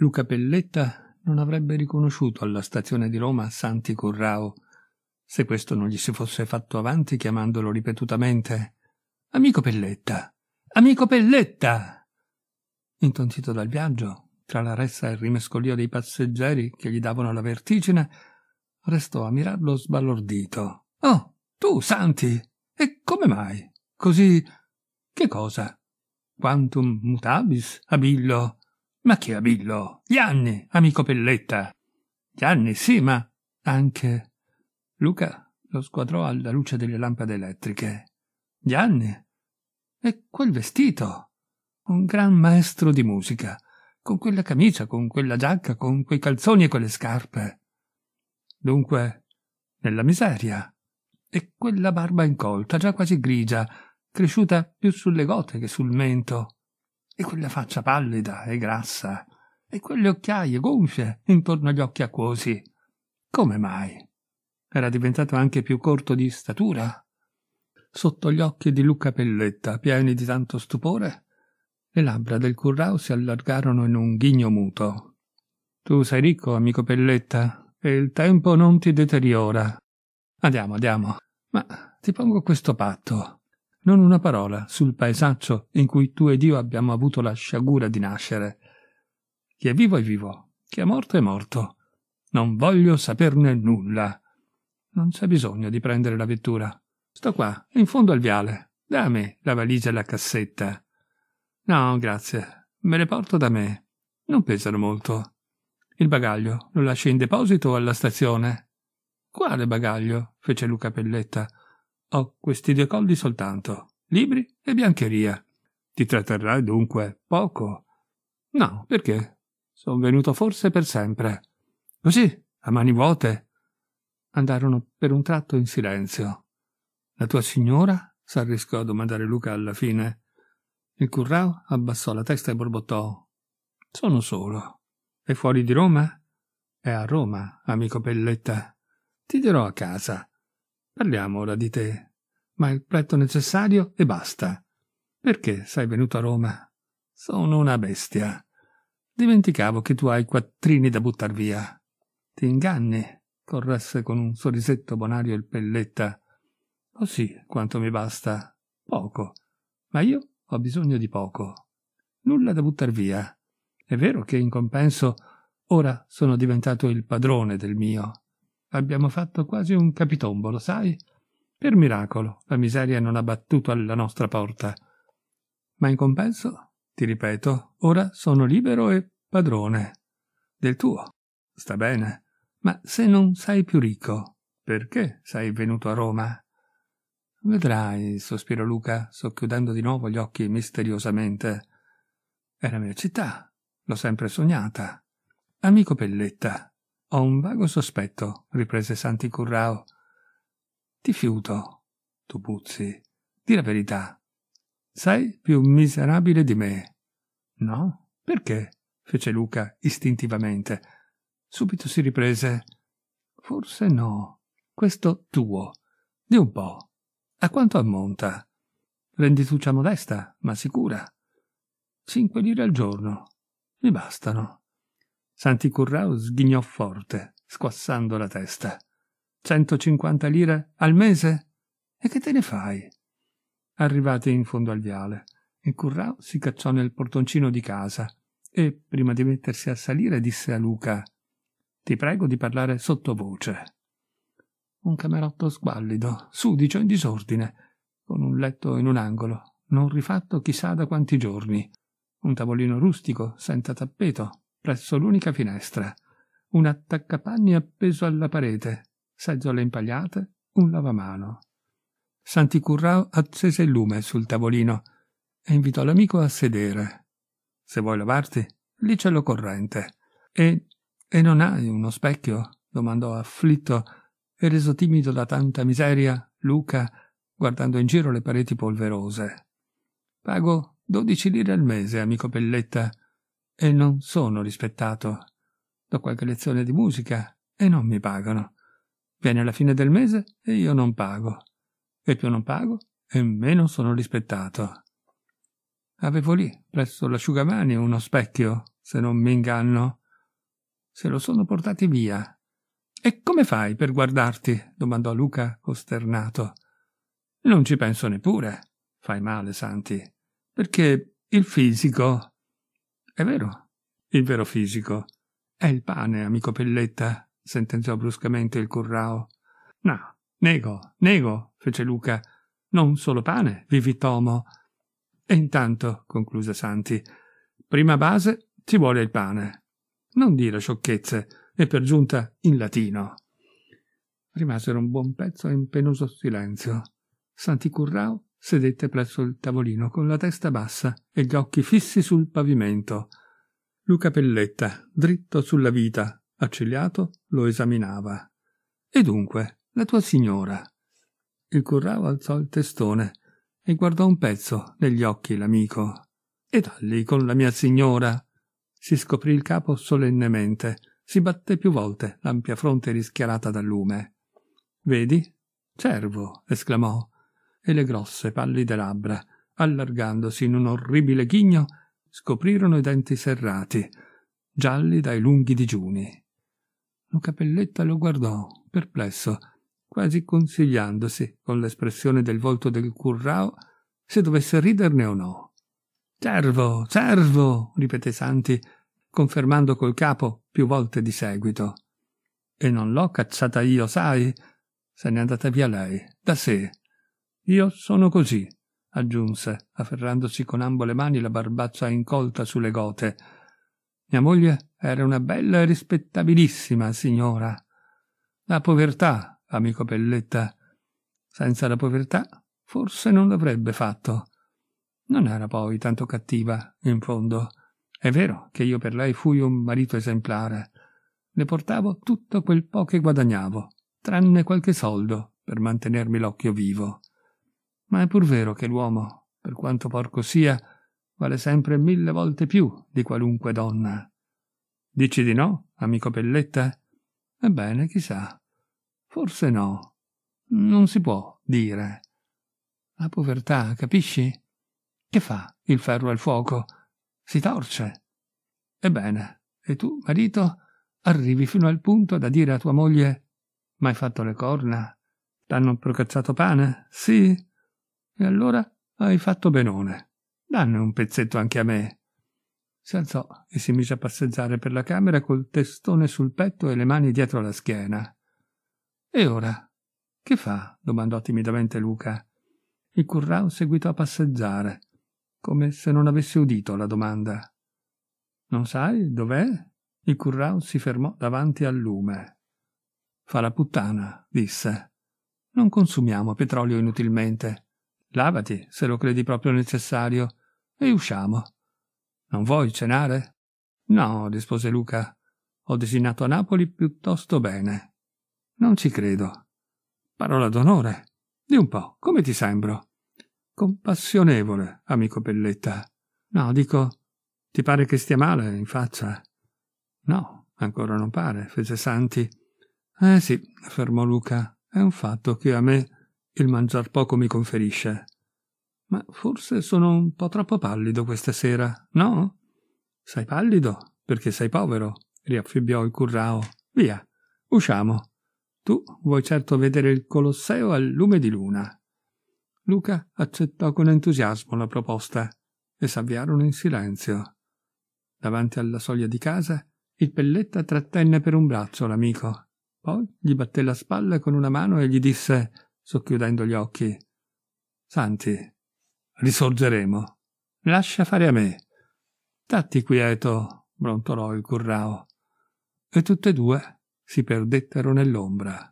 Luca Pelletta non avrebbe riconosciuto alla stazione di Roma Santi Currao, se questo non gli si fosse fatto avanti chiamandolo ripetutamente Amico Pelletta! Amico Pelletta! Intontito dal viaggio, tra la ressa e il rimescolio dei passeggeri che gli davano la vertigine, restò a mirarlo sbalordito. Oh, tu, Santi! E come mai? Così. Che cosa? Quantum mutabis, Abillo? Ma che abillo! Gli anni, amico Pelletta! Gli anni, sì, ma anche. Luca lo squadrò alla luce delle lampade elettriche. Gli anni? E quel vestito! Un gran maestro di musica, con quella camicia, con quella giacca, con quei calzoni e quelle scarpe. Dunque, nella miseria. E quella barba incolta, già quasi grigia, cresciuta più sulle gote che sul mento e quella faccia pallida e grassa, e quelle occhiaie gonfie intorno agli occhi acquosi. Come mai? Era diventato anche più corto di statura? Sotto gli occhi di Luca Pelletta, pieni di tanto stupore, le labbra del currao si allargarono in un ghigno muto. Tu sei ricco, amico Pelletta, e il tempo non ti deteriora. Andiamo, andiamo. Ma ti pongo questo patto non una parola sul paesaccio in cui tu ed io abbiamo avuto la sciagura di nascere. Chi è vivo è vivo, chi è morto è morto. Non voglio saperne nulla. Non c'è bisogno di prendere la vettura. Sto qua, in fondo al viale. Dammi la valigia e la cassetta. No, grazie. Me le porto da me. Non pesano molto. Il bagaglio lo lasci in deposito alla stazione. Quale bagaglio? fece Luca Pelletta ho questi due colli soltanto, libri e biancheria. Ti tratterrai dunque poco? No, perché? Sono venuto forse per sempre. Così, a mani vuote. Andarono per un tratto in silenzio. La tua signora? s'arriscò a domandare Luca alla fine. Il currao abbassò la testa e borbottò. Sono solo. È fuori di Roma? È a Roma, amico Pelletta. Ti dirò a casa. Parliamo ora di te. Ma il prezzo necessario e basta. Perché sei venuto a Roma? Sono una bestia. Dimenticavo che tu hai quattrini da buttar via. Ti inganni, corresse con un sorrisetto bonario il Pelletta. sì, quanto mi basta. Poco. Ma io ho bisogno di poco. Nulla da buttar via. È vero che in compenso ora sono diventato il padrone del mio Abbiamo fatto quasi un capitombolo, sai? Per miracolo, la miseria non ha battuto alla nostra porta. Ma in compenso, ti ripeto, ora sono libero e padrone. Del tuo. Sta bene. Ma se non sei più ricco, perché sei venuto a Roma? Vedrai, sospirò Luca, socchiudendo di nuovo gli occhi misteriosamente. È la mia città, l'ho sempre sognata. Amico Pelletta, ho un vago sospetto, riprese Santi Currao. Ti fiuto, tu puzzi. Di la verità. Sei più miserabile di me. No? Perché? fece Luca istintivamente. Subito si riprese. Forse no. Questo tuo. Di un po'. A quanto ammonta? Rendituccia modesta, ma sicura. Cinque lire al giorno. Mi bastano. Santi Currao sghignò forte, squassando la testa. 150 lire al mese? E che te ne fai? Arrivati in fondo al viale, il Currao si cacciò nel portoncino di casa e, prima di mettersi a salire, disse a Luca Ti prego di parlare sottovoce. Un camerotto squallido, sudicio, in disordine, con un letto in un angolo, non rifatto chissà da quanti giorni, un tavolino rustico, senza tappeto, presso l'unica finestra, un attaccapanni appeso alla parete, seggiole impagliate, un lavamano. Santi Currao accese il lume sul tavolino e invitò l'amico a sedere. Se vuoi lavarti, lì c'è lo corrente. E, e non hai uno specchio? domandò afflitto e reso timido da tanta miseria Luca, guardando in giro le pareti polverose. Pago dodici lire al mese, amico Pelletta, e non sono rispettato. Do qualche lezione di musica e non mi pagano. Viene la fine del mese e io non pago. E più non pago e meno sono rispettato. Avevo lì, presso l'asciugamani, uno specchio, se non mi inganno. Se lo sono portati via. E come fai per guardarti? domandò Luca, costernato. Non ci penso neppure. Fai male, Santi. Perché il fisico è vero. Il vero fisico. È il pane, amico Pelletta, sentenziò bruscamente il currao. No, nego, nego, fece Luca. Non solo pane, vivi Tomo. E intanto, concluse Santi, prima base ci vuole il pane. Non dire sciocchezze, e per giunta in latino. Rimasero un buon pezzo in penoso silenzio. Santi Currao sedette presso il tavolino con la testa bassa e gli occhi fissi sul pavimento. Luca Pelletta, dritto sulla vita, accigliato, lo esaminava. E dunque, la tua signora? Il currao alzò il testone e guardò un pezzo negli occhi l'amico. E dalli con la mia signora? Si scoprì il capo solennemente, si batté più volte l'ampia fronte rischiarata dal lume. Vedi? Cervo! esclamò e le grosse pallide labbra, allargandosi in un orribile ghigno, scoprirono i denti serrati, gialli dai lunghi digiuni. Lo capelletta lo guardò, perplesso, quasi consigliandosi, con l'espressione del volto del currao, se dovesse riderne o no. Servo, servo, ripeté Santi, confermando col capo più volte di seguito. E non l'ho cacciata io, sai? Se n'è andata via lei, da sé, io sono così, aggiunse, afferrandosi con ambo le mani la barbaccia incolta sulle gote. Mia moglie era una bella e rispettabilissima signora. La povertà, amico Pelletta. Senza la povertà forse non l'avrebbe fatto. Non era poi tanto cattiva, in fondo. È vero che io per lei fui un marito esemplare. Le portavo tutto quel po' che guadagnavo, tranne qualche soldo per mantenermi l'occhio vivo. Ma è pur vero che l'uomo, per quanto porco sia, vale sempre mille volte più di qualunque donna. Dici di no, amico Pelletta? Ebbene, chissà. Forse no. Non si può dire. La povertà, capisci? Che fa il ferro al fuoco? Si torce. Ebbene, e tu, marito, arrivi fino al punto da dire a tua moglie: M'hai fatto le corna? T'hanno procacciato pane? Sì? E allora hai fatto benone. Danne un pezzetto anche a me. Si alzò e si mise a passeggiare per la camera col testone sul petto e le mani dietro la schiena. E ora? Che fa? domandò timidamente Luca. Il currao seguitò a passeggiare, come se non avesse udito la domanda. Non sai dov'è? Il currao si fermò davanti al lume. Fa la puttana, disse. Non consumiamo petrolio inutilmente. Lavati, se lo credi proprio necessario, e usciamo. Non vuoi cenare? No, rispose Luca. Ho disegnato a Napoli piuttosto bene. Non ci credo. Parola d'onore. Di un po', come ti sembro? Compassionevole, amico Pelletta. No, dico, ti pare che stia male in faccia? No, ancora non pare, fece Santi. Eh sì, affermò Luca, è un fatto che a me il mangiar poco mi conferisce. Ma forse sono un po' troppo pallido questa sera, no? Sei pallido perché sei povero, riaffibbiò il currao. Via, usciamo. Tu vuoi certo vedere il Colosseo al lume di luna. Luca accettò con entusiasmo la proposta e s'avviarono in silenzio. Davanti alla soglia di casa, il Pelletta trattenne per un braccio l'amico. Poi gli batté la spalla con una mano e gli disse socchiudendo gli occhi. Santi, risorgeremo. Lascia fare a me. Tatti quieto, brontolò il currao. E tutte e due si perdettero nell'ombra.